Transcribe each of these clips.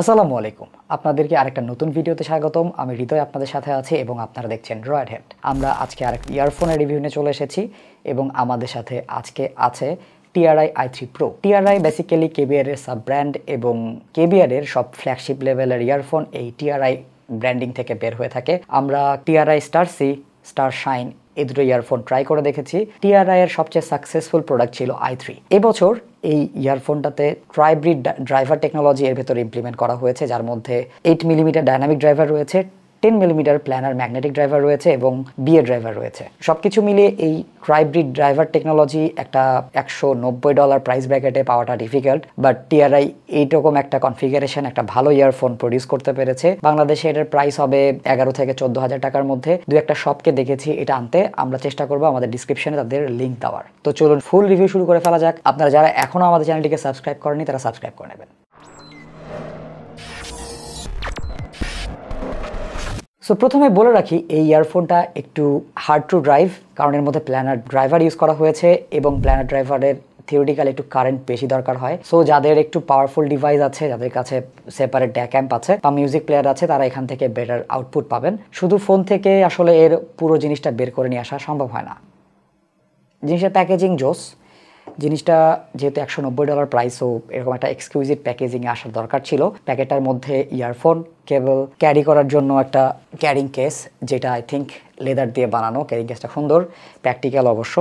আসসালামু আলাইকুম আপনাদেরকে আরেকটা নতুন ভিডিওতে স্বাগতম আমি হৃদয় আপনাদের সাথে আছি এবং আপনারা দেখছেন রয়েড হেড আমরা আজকে আরেক ইয়ারফোনের রিভিউ নিয়ে চলে এসেছি এবং আমাদের সাথে আজকে আছে TRI I three pro TRI basically KBR এর সাব ব্র্যান্ড এবং কেবিআর এর সব ফ্ল্যাগশিপ লেভেলের ইয়ারফোন এই টিআরআই ব্র্যান্ডিং থেকে বের হয়ে থাকে আমরা TRI Starsea Starshine এই দুটো ইয়ারফোন ট্রাই করে দেখেছি টিআরআই এর সবচেয়ে সাকসেসফুল প্রোডাক্ট ছিল আই থ্রি এবছর এই ইয়ারফোনটাতে ট্রাইব্রিড ড্রাইভার টেকনোলজি এর ভেতরে ইমপ্লিমেন্ট করা হয়েছে যার মধ্যে এইট মিলিমিটার ডায়নামিক ড্রাইভার রয়েছে ten millimeter planar magnetic driver রয়েছে এবং বিএ ড্রাইভার রয়েছে সব কিছু মিলিয়ে এই ক্রাইব্রিড ড্রাইভার টেকনোলজি একটা একশো নব্বই ডলার প্রাইস ব্র্যাকেটে পাওয়াটা ডিফিকাল্ট বাট টিআরআই এইরকম একটা কনফিগারেশন একটা ভালো ইয়ারফোন প্রডিউস করতে পেরেছে বাংলাদেশে এটার প্রাইস হবে এগারো থেকে চোদ্দ হাজার টাকার মধ্যে দু একটা শপকে দেখেছি এটা আনতে আমরা চেষ্টা করবো আমাদের ডিসক্রিপশনে তাদের লিঙ্ক দেওয়ার তো চলুন ফুল রিভিউ শুরু করে ফেলা যাক আপনারা যারা এখনও আমাদের চ্যানেলটিকে সাবস্ক্রাইব করেনি তারা সাবস্ক্রাইব করে নেবেন সো প্রথমে বলে রাখি এই ইয়ারফোনটা একটু হার্ড টু ড্রাইভ কারণ এর মধ্যে প্ল্যানার ড্রাইভার ইউজ করা হয়েছে এবং প্ল্যানার ড্রাইভারের থিওরিটিক্যাল একটু কারেন্ট বেশি দরকার হয় সো যাদের একটু পাওয়ারফুল ডিভাইস আছে যাদের কাছে সেপারেট ড্যাক অ্যাম্প আছে বা মিউজিক প্লেয়ার আছে তারা এখান থেকে বেটার আউটপুট পাবেন শুধু ফোন থেকে আসলে এর পুরো জিনিসটা বের করে নিয়ে আসা সম্ভব হয় না জিনিসের প্যাকেজিং জোস জিনিসটা যেহেতু একশো নব্বই ডলার প্রাইস ও এরকম একটা এক্সক্লুসিভ প্যাকেজিং আসার দরকার ছিল প্যাকেটটার মধ্যে ইয়ারফোন কেবল ক্যারি করার জন্য একটা ক্যারিং কেস যেটা আই থিঙ্ক লেদার দিয়ে বানানো ক্যারিং কেসটা সুন্দর প্র্যাকটিক্যাল অবশ্য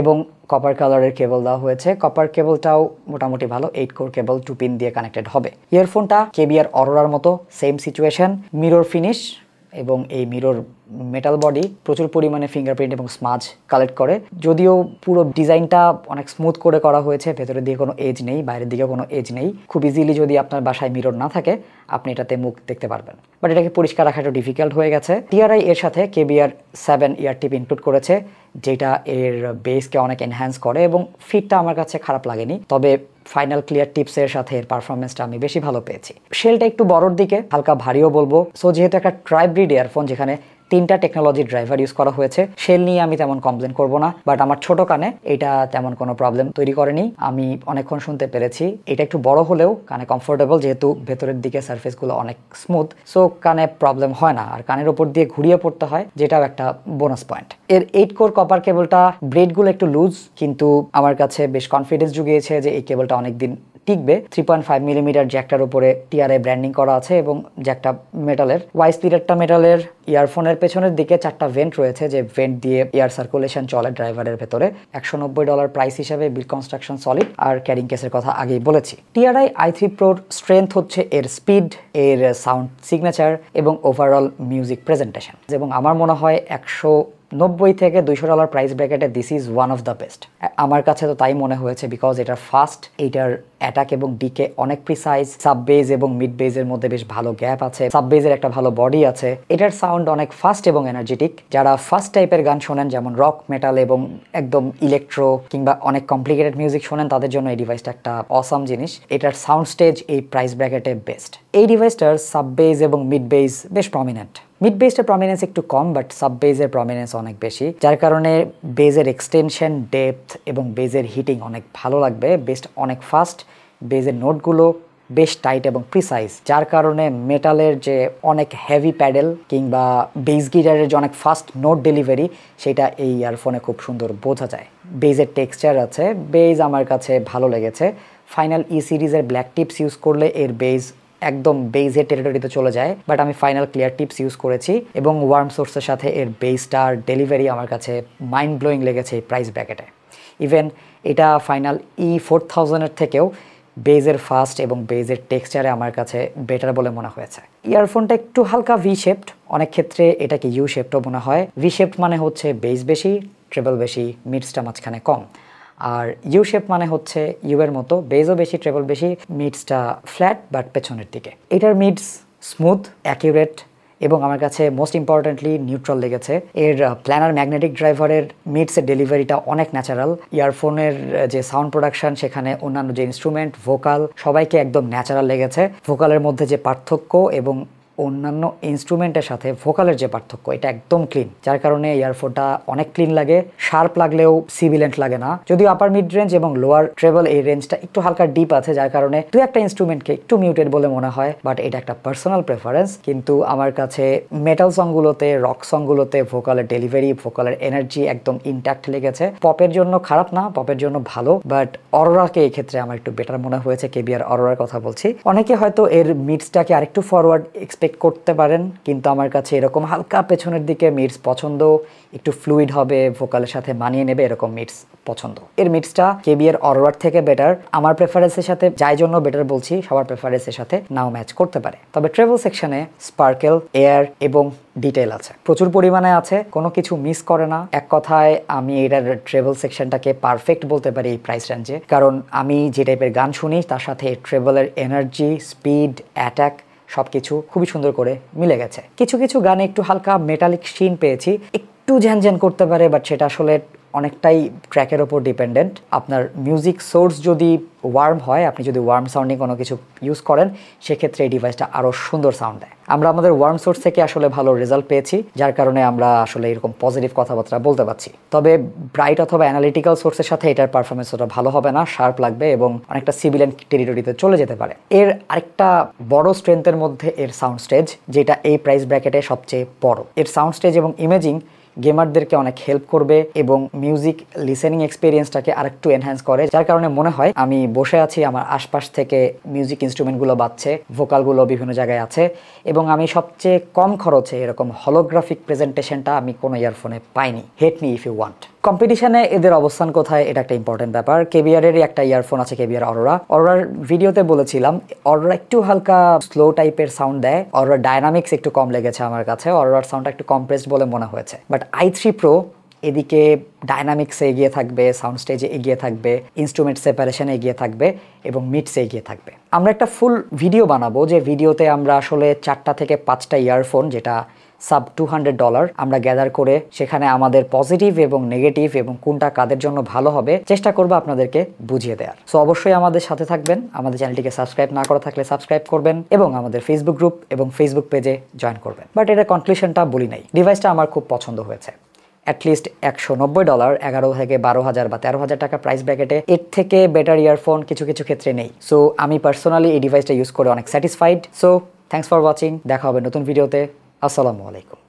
এবং কপার কালারের কেবল দেওয়া হয়েছে কপার কেবলটাও মোটামুটি ভালো eight core cable two pin দিয়ে কানেক্টেড হবে ইয়ারফোনটা কেবিআর অরোরার মতো সেম সিচুয়েশন মিরর ফিনিশ এবং এই মিরর মেটাল বডি প্রচুর পরিমাণে ফিঙ্গারপ্রিন্ট এবং স্মাজ কালেক্ট করে যদিও পুরো ডিজাইনটা অনেক স্মুথ করে করা হয়েছে ভেতরের দিকে কোনো এজ নেই বাইরের দিকে কোনো এজ নেই খুব ইজিলি যদি আপনার বাসায় মিরর না থাকে আপনি এটাতে মুখ দেখতে পারবেন বাট এটাকে পরিষ্কার রাখাটা ডিফিকাল্ট হয়ে গেছে টিআরআই এর সাথে KBR seven ear tip include করেছে যেটা এর বেসকে অনেক এনহ্যান্স করে এবং ফিটটা আমার কাছে খারাপ লাগেনি তবে ফাইনাল ক্লিয়ার টিপস এর সাথে এর পারফরমেন্সটা আমি বেশি ভালো পেয়েছি শেলটা একটু বড়র দিকে হালকা ভারীও বলবো সো যেহেতু একটা ট্রাইব্রিড ইয়ারফোন যেখানে তিনটা টেকনোলজি ড্রাইভার ইউজ করা হয়েছে সেল নিয়ে আমি তেমন কমপ্লেন করব না বাট আমার ছোট কানে এটা তেমন কোনো প্রবলেম তৈরি করেনি আমি অনেকক্ষণ শুনতে পেরেছি এটা একটু বড় হলেও কানে কমফোর্টেবল যেহেতু ভেতরের দিকে সার্ফেসগুলো অনেক স্মুথ সো কানে প্রবলেম হয় না আর কানের ওপর দিয়ে ঘুরিয়ে পড়তে হয় যেটাও একটা বোনাস পয়েন্ট এর এইট কোর কপার কেবলটা ব্রেডগুলো একটু লুজ কিন্তু আমার কাছে বেশ কনফিডেন্স জুগিয়েছে যে এই কেবলটা অনেকদিন টিকবে থ্রি পয়েন্ট ফাইভ মিলিমিটার জ্যাকটার উপরে টিআরআই ব্র্যান্ডিং করা আছে এবং জ্যাকটা মেটালের ওয়াই স্পিডারটা মেটালের ইয়ারফোনের পেছনের দিকে চারটা ভেন্ট রয়েছে যে ভেন্ট দিয়ে এয়ার সার্কুলেশন চলে ড্রাইভারের ভেতরে একশো নব্বই ডলার প্রাইস হিসেবে বিল কনস্ট্রাকশন সলিড আর ক্যারিং কেসের কথা আগেই বলেছি টিআরআই আই থ্রি প্রোর স্ট্রেংথ হচ্ছে এর স্পিড এর সাউন্ড সিগনেচার এবং ওভারঅল মিউজিক প্রেজেন্টেশন এবং আমার মনে হয় একশো নব্বই থেকে দুইশো ডলার প্রাইস ব্র্যাকেটে this is one of the best আমার কাছে তো তাই মনে হয়েছে বিকজ এটা ফাস্ট এটার অ্যাটাক এবং ডিকে অনেক প্রিসাইজ সাব বেজ এবং মিড বেজের মধ্যে বেশ ভালো গ্যাপ আছে সাব বেজের একটা ভালো বডি আছে এটার সাউন্ড অনেক ফাস্ট এবং এনার্জেটিক যারা ফাস্ট টাইপের গান শোনেন যেমন রক মেটাল এবং একদম ইলেকট্রো কিংবা অনেক কমপ্লিকেটেড মিউজিক শোনেন তাদের জন্য এই ডিভাইসটা একটা অসাম জিনিস এটার সাউন্ড স্টেজ এই প্রাইস ব্র্যাকেটে বেস্ট এই ডিভাইসটার সাব বেজ এবং মিড বেজ বেশ প্রমিনেন্ট মিড বেসের প্রমিনেন্স একটু কম বাট সাব বেজের প্রমিনেন্স অনেক বেশি যার কারণে বেজের এক্সটেনশন ডেপথ এবং বেজের হিটিং অনেক ভালো লাগবে বেস্ট অনেক ফাস্ট বেজের নোটগুলো বেশ টাইট এবং প্রিসাইজ যার কারণে মেটালের যে অনেক হেভি প্যাডেল কিংবা বেস গিটারের যে অনেক ফাস্ট নোট ডেলিভারি সেটা এই ইয়ারফোনে খুব সুন্দর বোঝা যায় বেজের টেক্সচার আছে বেজ আমার কাছে ভালো লেগেছে ফাইনাল ই সিরিজের ব্ল্যাক টিপস ইউজ করলে এর বেজ একদম বেজের টেরিটরিতে চলে যায় বাট আমি ফাইনাল ক্লিয়ার টিপস ইউজ করেছি এবং ওয়ার্ম সোর্সের সাথে এর বেসটার ডেলিভারি আমার কাছে মাইন্ড ব্লোয়িং লেগেছে এই প্রাইস ব্যাকেটে ইভেন এটা ফাইনাল ই ফোর থাউজেন্ডের থেকেও বেজের ফাস্ট এবং বেজের টেক্সচারে আমার কাছে বেটার বলে মনে হয়েছে ইয়ারফোনটা একটু হালকা ভি শেপড অনেক ক্ষেত্রে এটাকে ইউ শেপটও মনে হয় ভি শেপড মানে হচ্ছে বেজ বেশি ট্রেবল বেশি মিডসটা মাঝখানে কম আর ইউ শেপ মানে হচ্ছে ইউ এর মতো বেজও বেশি ট্রেবল বেশি মিডসটা ফ্ল্যাট বাট পেছনের দিকে এটার মিডস স্মুথ অ্যাকিউরেট এবং আমার কাছে মোস্ট ইম্পর্ট্যান্টলি নিউট্রাল লেগেছে এর প্ল্যানার ম্যাগনেটিক ড্রাইভারের মিডসের ডেলিভারিটা অনেক ন্যাচারাল ইয়ারফোনের যে সাউন্ড প্রোডাকশন সেখানে অন্যান্য যে ইনস্ট্রুমেন্ট ভোকাল সবাইকে একদম ন্যাচারাল লেগেছে ভোকালের মধ্যে যে পার্থক্য এবং অন্যান্য ইনস্ট্রুমেন্টের সাথে ভোকালের যে পার্থক্য এটা একদম ক্লিন যার কারণে ইয়ারফোনটা অনেক ক্লিন লাগে শার্প লাগলেও সিভিলেন্ট লাগে না যদি আপার মিড রেঞ্জ এবং লোয়ার ট্রেভেল এই রেঞ্জটা একটু হালকা ডিপ আছে যার কারণে দু একটা ইনস্ট্রুমেন্টকে একটু মিউটেড বলে মনে হয় বাট এটা একটা পার্সোনাল প্রেফারেন্স কিন্তু আমার কাছে মেটাল সংগুলোতে রক সংগুলোতে ভোকালের ডেলিভারি ভোকালের এনার্জি একদম ইনট্যাক্ট লেগেছে পপের জন্য খারাপ না পপের জন্য ভালো বাট অরোরাকে এক্ষেত্রে আমার একটু বেটার মনে হয়েছে কেবিআর অরোরার কথা বলছি অনেকে হয়তো এর মিডসটাকে আরেকটু ফরওয়ার্ড এক্সপেক্ট এক্সপেক্ট করতে পারেন কিন্তু আমার কাছে এরকম হালকা পেছনের দিকে মিটস পছন্দ একটু ফ্লুইড হবে ভোকালের সাথে মানিয়ে নেবে এরকম মিটস পছন্দ এর মিটসটা কেবি অরওয়ার থেকে বেটার আমার প্রেফারেন্সের সাথে যাই জন্য বেটার বলছি সবার প্রেফারেন্সের সাথে নাও ম্যাচ করতে পারে তবে ট্রেভেল সেকশনে স্পার্কেল এয়ার এবং ডিটেল আছে প্রচুর পরিমাণে আছে কোনো কিছু মিস করে না এক কথায় আমি এটার ট্রেভেল সেকশনটাকে পারফেক্ট বলতে পারি এই প্রাইস রেঞ্জে কারণ আমি যে টাইপের গান শুনি তার সাথে ট্রেভেলের এনার্জি স্পিড অ্যাট্যাক সব কিছু খুবই সুন্দর করে মিলে গেছে কিছু কিছু গানে একটু হালকা মেটালিক সিন পেয়েছি একটু ঝ্যানঝ্যান করতে পারে বাট সেটা আসলে অনেকটাই ট্র্যাকের ওপর ডিপেন্ডেন্ট আপনার মিউজিক সোর্স যদি ওয়ার্ম হয় আপনি যদি ওয়ার্ম সাউন্ডিং কোনো কিছু ইউজ করেন সেক্ষেত্রে এই ডিভাইসটা আরও সুন্দর সাউন্ড দেয় আমরা আমাদের ওয়ার্ম সোর্স থেকে আসলে ভালো রেজাল্ট পেয়েছি যার কারণে আমরা আসলে এরকম পজিটিভ কথাবার্তা বলতে পারছি তবে ব্রাইট অথবা অ্যানালিটিক্যাল সোর্সের সাথে এটার পারফরমেন্স ওটা ভালো হবে না শার্প লাগবে এবং অনেকটা সিভিলিয়ান টেরিটরিতে চলে যেতে পারে এর আরেকটা বড় স্ট্রেংথের মধ্যে এর সাউন্ড স্টেজ যেটা এই প্রাইস ব্র্যাকেটে সবচেয়ে বড় এর সাউন্ড স্টেজ এবং ইমেজিং গেমারদেরকে অনেক হেল্প করবে এবং মিউজিক লিসেনিং এক্সপিরিয়েন্সটাকে আরেকটু এনহ্যান্স করে যার কারণে মনে হয় আমি বসে আছি আমার আশপাশ থেকে মিউজিক ইনস্ট্রুমেন্টগুলো বাজছে ভোকালগুলো বিভিন্ন জায়গায় আছে এবং আমি সবচেয়ে কম খরচে এরকম হলোগ্রাফিক প্রেজেন্টেশনটা আমি কোনো ইয়ারফোনে পাইনি hate me if you want কম্পিটিশনে এদের অবস্থান কোথায় এটা একটা ইম্পর্টেন্ট ব্যাপার কেবিআরেরই একটা ইয়ারফোন আছে কেবিআর অরোরা অরোরার ভিডিওতে বলেছিলাম অরোরা একটু হালকা স্লো টাইপের সাউন্ড দেয় অরোরা ডায়নামিক্স একটু কম লেগেছে আমার কাছে অরোরার সাউন্ডটা একটু কম্প্রেসড বলে মনে হয়েছে বাট আই থ্রি প্রো এদিকে ডায়নামিক্সে এগিয়ে থাকবে সাউন্ড স্টেজে এগিয়ে থাকবে ইনস্ট্রুমেন্ট সেপারেশনে এগিয়ে থাকবে এবং মিটসে এগিয়ে থাকবে আমরা একটা ফুল ভিডিও বানাবো যে ভিডিওতে আমরা আসলে চারটা থেকে পাঁচটা ইয়ারফোন যেটা সাব টু হান্ড্রেড ডলার আমরা গ্যাদার করে সেখানে আমাদের পজিটিভ এবং নেগেটিভ এবং কোনটা কাদের জন্য ভালো হবে চেষ্টা করবো আপনাদেরকে বুঝিয়ে দেওয়ার সো অবশ্যই আমাদের সাথে থাকবেন আমাদের চ্যানেলটিকে সাবস্ক্রাইব না করা থাকলে সাবস্ক্রাইব করবেন এবং আমাদের ফেসবুক গ্রুপ এবং ফেসবুক পেজে জয়েন করবেন বাট এটা কনক্লুশনটা বলি নাই ডিভাইসটা আমার খুব পছন্দ হয়েছে অ্যাটলিস্ট একশো নব্বই ডলার এগারো থেকে বারো হাজার বা তেরো হাজার টাকা প্রাইস ব্র্যাকেটে এর থেকে বেটার ইয়ারফোন কিছু কিছু ক্ষেত্রে নেই সো আমি পার্সোনালি এই ডিভাইসটা ইউজ করে অনেক satisfied so thanks for watching দেখা হবে নতুন ভিডিওতে আসসালামু আলাইকুম